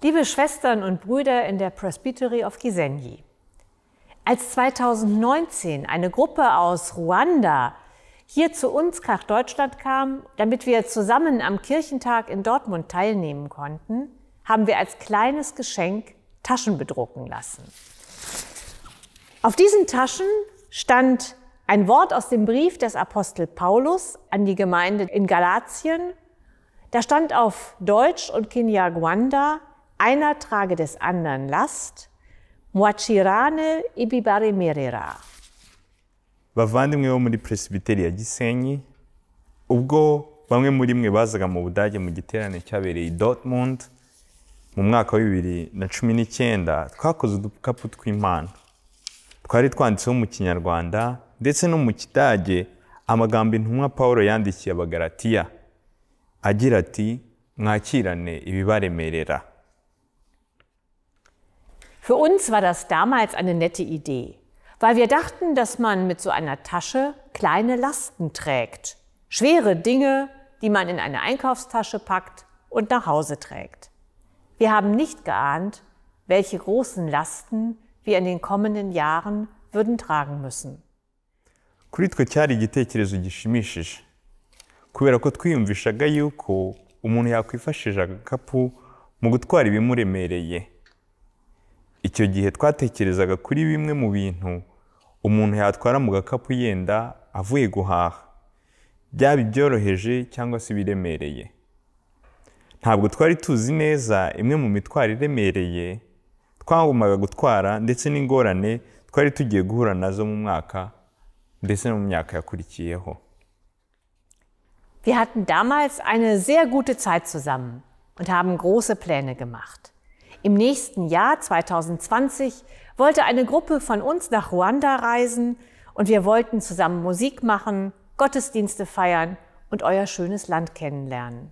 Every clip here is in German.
Liebe Schwestern und Brüder in der Presbytery of Gisenyi, als 2019 eine Gruppe aus Ruanda hier zu uns nach Deutschland kam, damit wir zusammen am Kirchentag in Dortmund teilnehmen konnten, haben wir als kleines Geschenk Taschen bedrucken lassen. Auf diesen Taschen stand ein Wort aus dem Brief des Apostel Paulus an die Gemeinde in Galatien. Da stand auf Deutsch und Kinyarwanda Einer trage des anderen Last. Muachirane ibibaremerera. Bavandimwe bo muri Presbyteri ya Gisenyi, ubwo bamwe muri mwe bazaga mu Budage mu giterane cyabereye i Dortmund mu mwaka wa bibiri na cumi n'icyenda twakoze udukapu tw'impano twari twanditseho mu kinyarwanda ndetse no mu kidage amagambo intumwa paul yandikiye abagaratiya agira ati mwakirane ibibaremerera Für uns war das damals eine nette Idee, weil wir dachten, dass man mit so einer Tasche kleine Lasten trägt. Schwere Dinge, die man in eine Einkaufstasche packt und nach Hause trägt. Wir haben nicht geahnt, welche großen Lasten wir in den kommenden Jahren würden tragen müssen. kuri twe cyari igitekerezo gishimishije kubera ko twiyumvishaga yuko umuntu yakwifashisha agakapu mu gutwara ibimuremereye icyo gihe twatekerezaga kuri bimwe mu bintu umuntu yatwara mu gakapu yenda avuye guhaha byaba ibyoroheje cyangwa se ibiremereye ntabwo twari tuzi neza imwe mu mitwaro iremereye twagombaga gutwara ndetse n'ingorane twari tugiye guhura nazo mu mwaka ndetse no mu myaka yakurikiyeho Wir hatten damals eine sehr gute Zeit zusammen und haben große Pläne gemacht. Im nächsten Jahr 2020 wollte eine Gruppe von uns nach Ruanda reisen und wir wollten zusammen Musik machen, Gottesdienste feiern und euer schönes Land kennenlernen.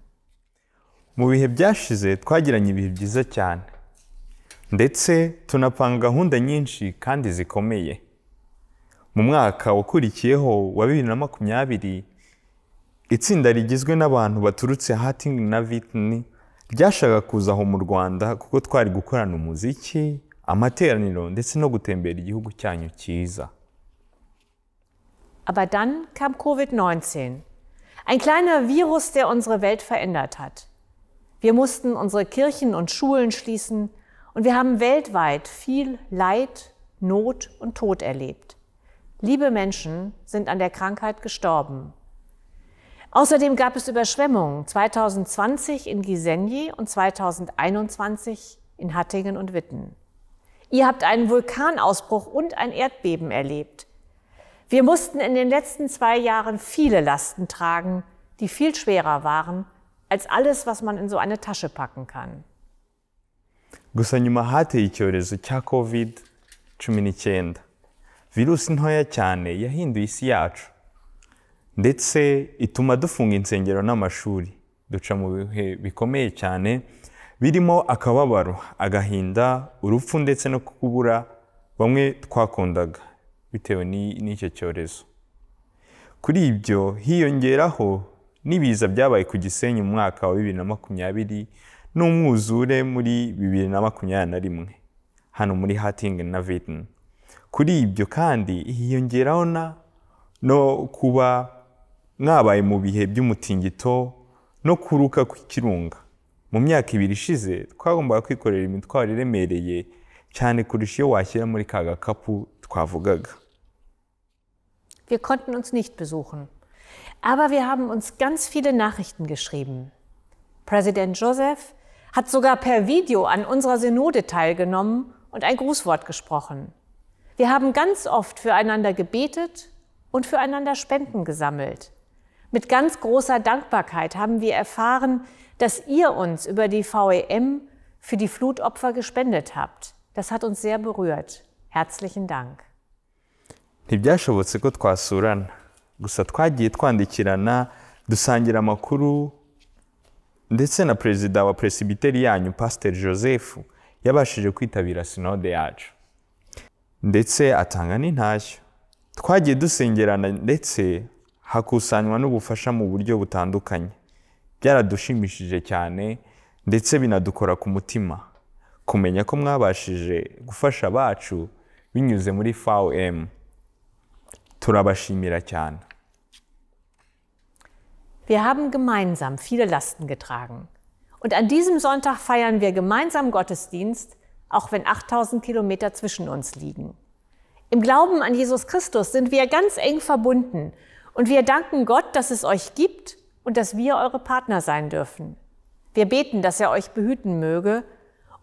mu bihe byashize twagiranye ibihe byiza cyane ndetse tunapanga gahunda nyinshi kandi zikomeye mu mwaka wakurikiyeho wa bibiri na makumyabiri itsinda rigizwe n'abantu baturutse hatingi na vitini byashaka kuza aho mu rwanda kuko twari gukorana umuziki amateraniro ndetse no gutembera igihugu cyanyu cyiza Aber dann kam Covid-19. Ein kleiner Virus, der unsere Welt verändert hat. Wir mussten unsere Kirchen und Schulen schließen und wir haben weltweit viel Leid, Not und Tod erlebt. Liebe Menschen sind an der Krankheit gestorben. Außerdem gab es Überschwemmungen 2020 in Gisenyi und 2021 in Hattingen und Witten. Ihr habt einen Vulkanausbruch und ein Erdbeben erlebt. Wir mussten in den letzten zwei Jahren viele Lasten tragen, die viel schwerer waren als alles, was man in so eine Tasche packen kann. gusa nyuma hateye icyorezo cya covid cumi n'icyenda virusi ntoya cyane yahinduye isi yacu ndetse ituma dufunga insengero n'amashuri duca mu bihe bikomeye cyane birimo akababaro agahinda urupfu ndetse no kubura bamwe twakundaga bitewe n'icyo cyorezo kuri ibyo hiyongeraho n'ibiza byabaye ku gisenyi mu mwaka wa bibiri na makumyabiri n'umwuzure muri bibiri na makumyabiri na rimwe hano muri hatingi na vidini kuri ibyo kandi hiyongeraho na no kuba mwabaye mu bihe by'umutingito no kuruka kw'ikirunga mu myaka ibiri ishize twagombaga kwikorera imitwaro iremereye cyane kurusha iyo washyira muri ka gakapu twavugaga Wir konnten uns nicht besuchen. Aber wir haben uns ganz viele Nachrichten geschrieben. Präsident Joseph hat sogar per Video an unserer Synode teilgenommen und ein Grußwort gesprochen. Wir haben ganz oft füreinander gebetet und füreinander Spenden gesammelt. Mit ganz großer Dankbarkeit haben wir erfahren, dass ihr uns über die VEM für die Flutopfer gespendet habt. Das hat uns sehr berührt. Herzlichen Dank. Ntibyashobotse ko twasurana gusa twagiye twandikirana dusangira amakuru ndetse na perezida wa presibiteri yanyu pasteur joseph yabashije kwitabira sinode yacu ndetse atanga n'intashyo twagiye dusengerana ndetse hakusanywa n'ubufasha mu buryo butandukanye byaradushimishije cyane ndetse binadukora ku mutima kumenya ko mwabashije gufasha abacu binyuze muri vm turabashimira cyane Wir haben gemeinsam viele Lasten getragen. Und an diesem Sonntag feiern wir gemeinsam Gottesdienst, auch wenn 8000 Kilometer zwischen uns liegen. Im Glauben an Jesus Christus sind wir ganz eng verbunden und wir danken Gott, dass es euch gibt und dass wir eure Partner sein dürfen. Wir beten, dass er euch behüten möge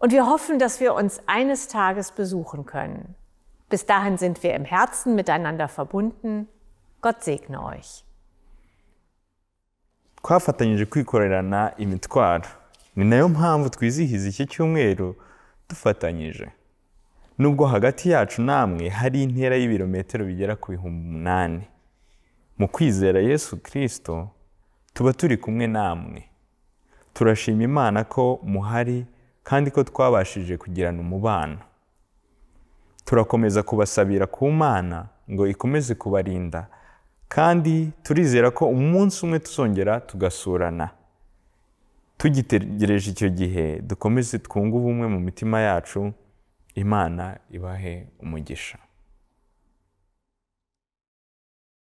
und wir hoffen, dass wir uns eines Tages besuchen können. Bis dahin sind wir im Herzen miteinander verbunden. Gott segne euch. twafatanyije kwikorerana imitwaro ni nayo mpamvu twizihiza iki cyumweru dufatanyije nubwo hagati yacu namwe hari intera y'ibirometero bigera ku bihumbi umunani mu kwizera yesu kirisito tuba turi kumwe namwe turashima imana ko muhari kandi ko twabashije kugirana umubano turakomeza kubasabira ku mana ngo ikomeze kubarinda kandi turizera ko umunsi umwe tuzongera tugasurana tugitegereje icyo gihe dukomeze twunge ubumwe mu mitima yacu imana ibahe umugisha